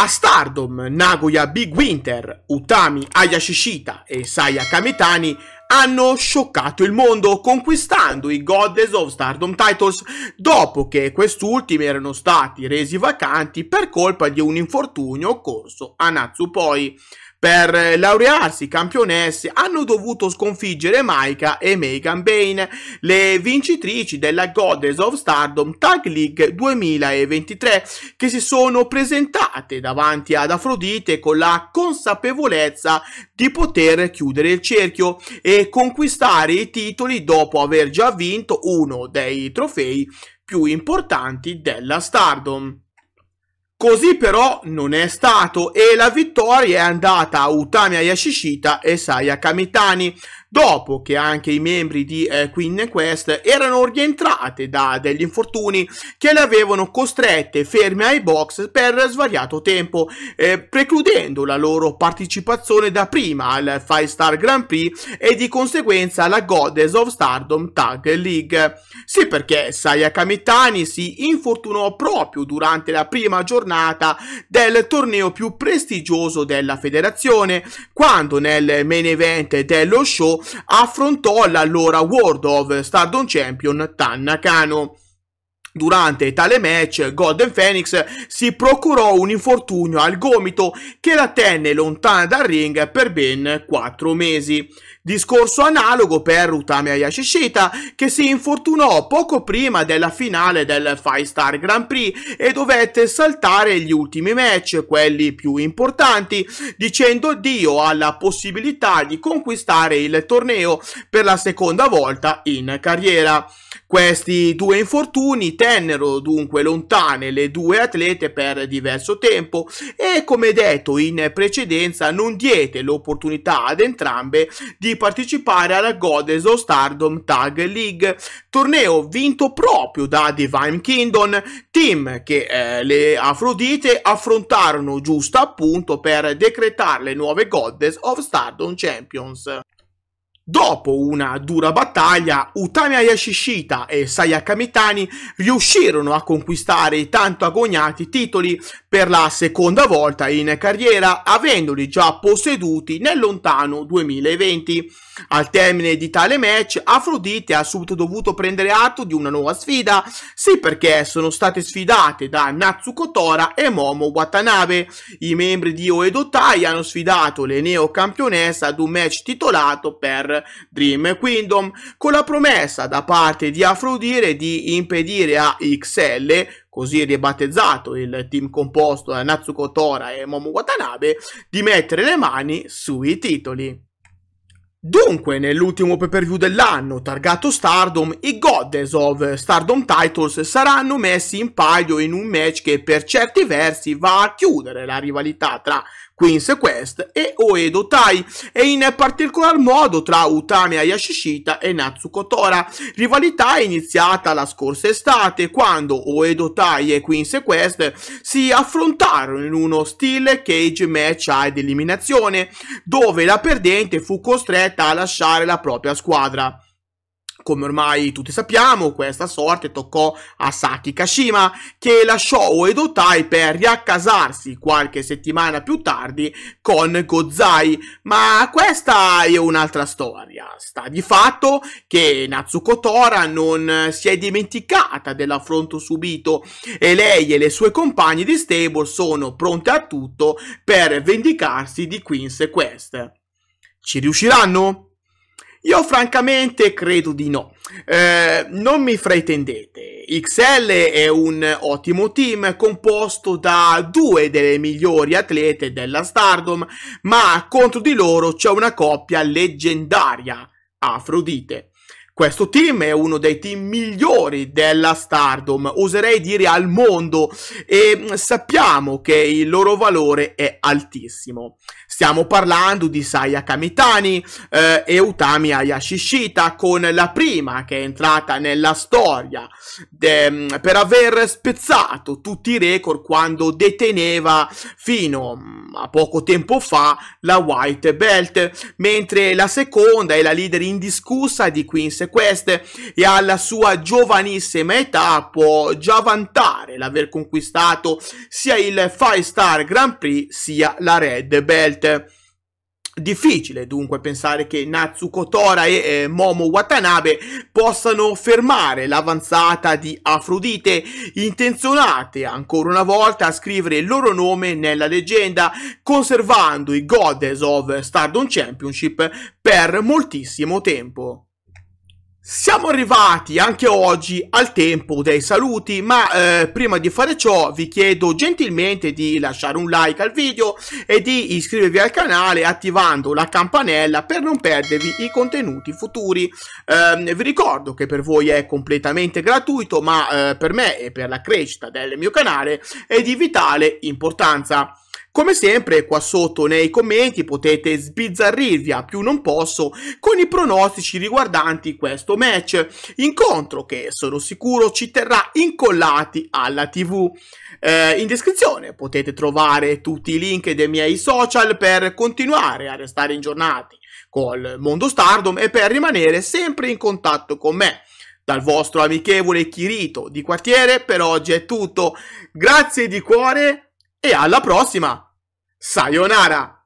A Stardom, Nagoya Big Winter, Utami Ayashishita e Saya Kamitani hanno scioccato il mondo conquistando i Goddess of Stardom Titles dopo che quest'ultimi erano stati resi vacanti per colpa di un infortunio occorso a Natsupoi. Per laurearsi campionesse hanno dovuto sconfiggere Maika e Megan Bane, le vincitrici della Goddess of Stardom Tag League 2023, che si sono presentate davanti ad Afrodite con la consapevolezza di poter chiudere il cerchio e conquistare i titoli dopo aver già vinto uno dei trofei più importanti della Stardom. Così però non è stato e la vittoria è andata a Utami Ayashishita e Saya Kamitani dopo che anche i membri di eh, Queen Quest erano rientrate da degli infortuni che le avevano costrette ferme ai box per svariato tempo, eh, precludendo la loro partecipazione da prima al Five Star Grand Prix e di conseguenza alla Goddess of Stardom Tag League. Sì perché Saya Kamitani si infortunò proprio durante la prima giornata del torneo più prestigioso della federazione, quando nel main event dello show affrontò l'allora World of Stardom Champion Tan Nakano. Durante tale match, Golden Phoenix si procurò un infortunio al gomito che la tenne lontana dal ring per ben 4 mesi. Discorso analogo per Utami Hayashishita che si infortunò poco prima della finale del 5 Star Grand Prix e dovette saltare gli ultimi match, quelli più importanti, dicendo addio alla possibilità di conquistare il torneo per la seconda volta in carriera. Questi due infortuni Tennero dunque lontane le due atlete per diverso tempo e come detto in precedenza non diede l'opportunità ad entrambe di partecipare alla Goddess of Stardom Tag League, torneo vinto proprio da Divine Kingdom, team che eh, le Afrodite affrontarono giusto appunto per decretare le nuove Goddess of Stardom Champions. Dopo una dura battaglia, Utami Yashishita e Sayaka Mitani riuscirono a conquistare i tanto agognati titoli per la seconda volta in carriera, avendoli già posseduti nel lontano 2020. Al termine di tale match, Afrodite ha subito dovuto prendere atto di una nuova sfida, sì perché sono state sfidate da Natsuko Tora e Momo Watanabe. I membri di Oedotai hanno sfidato le neo campionesse ad un match titolato per Dream Kingdom, con la promessa da parte di Afrodire di impedire a XL così ribattezzato il team composto da Natsuko Tora e Momo Watanabe, di mettere le mani sui titoli. Dunque, nell'ultimo pay-per-view dell'anno, targato Stardom, i Goddess of Stardom Titles saranno messi in palio in un match che per certi versi va a chiudere la rivalità tra Queen's Quest e Oedo Tai e in particolar modo tra Utame Ayashishita e Natsuko Tora. Rivalità iniziata la scorsa estate quando Oedo Tai e Queen's Quest si affrontarono in uno stile cage match ad eliminazione dove la perdente fu costretta a lasciare la propria squadra. Come ormai tutti sappiamo, questa sorte toccò a Saki Kashima, che lasciò Oedo Tai per riaccasarsi qualche settimana più tardi con Gozai. Ma questa è un'altra storia. Sta di fatto che Natsuko Tora non si è dimenticata dell'affronto subito e lei e le sue compagne di stable sono pronte a tutto per vendicarsi di Queen's Quest. Ci riusciranno? Io francamente credo di no. Eh, non mi fraintendete, XL è un ottimo team composto da due delle migliori atlete della Stardom, ma contro di loro c'è una coppia leggendaria, Afrodite. Questo team è uno dei team migliori della Stardom, oserei dire al mondo, e sappiamo che il loro valore è altissimo. Stiamo parlando di Saya Kamitani eh, e Utami Ayashishita, con la prima che è entrata nella storia de, ehm, per aver spezzato tutti i record quando deteneva fino mm, a poco tempo fa la White Belt, mentre la seconda è la leader indiscussa di Queen's diverse queste e alla sua giovanissima età può già vantare l'aver conquistato sia il 5 Star Grand Prix sia la Red Belt. Difficile dunque pensare che Natsuko Tora e eh, Momo Watanabe possano fermare l'avanzata di Afrodite, intenzionate ancora una volta a scrivere il loro nome nella leggenda, conservando i Goddess of Stardom Championship per moltissimo tempo. Siamo arrivati anche oggi al tempo dei saluti, ma eh, prima di fare ciò vi chiedo gentilmente di lasciare un like al video e di iscrivervi al canale attivando la campanella per non perdervi i contenuti futuri. Eh, vi ricordo che per voi è completamente gratuito, ma eh, per me e per la crescita del mio canale è di vitale importanza. Come sempre qua sotto nei commenti potete sbizzarrirvi a più non posso con i pronostici riguardanti questo match, incontro che sono sicuro ci terrà incollati alla tv. Eh, in descrizione potete trovare tutti i link dei miei social per continuare a restare aggiornati col mondo Stardom e per rimanere sempre in contatto con me. Dal vostro amichevole Kirito di quartiere per oggi è tutto, grazie di cuore e alla prossima! sayonara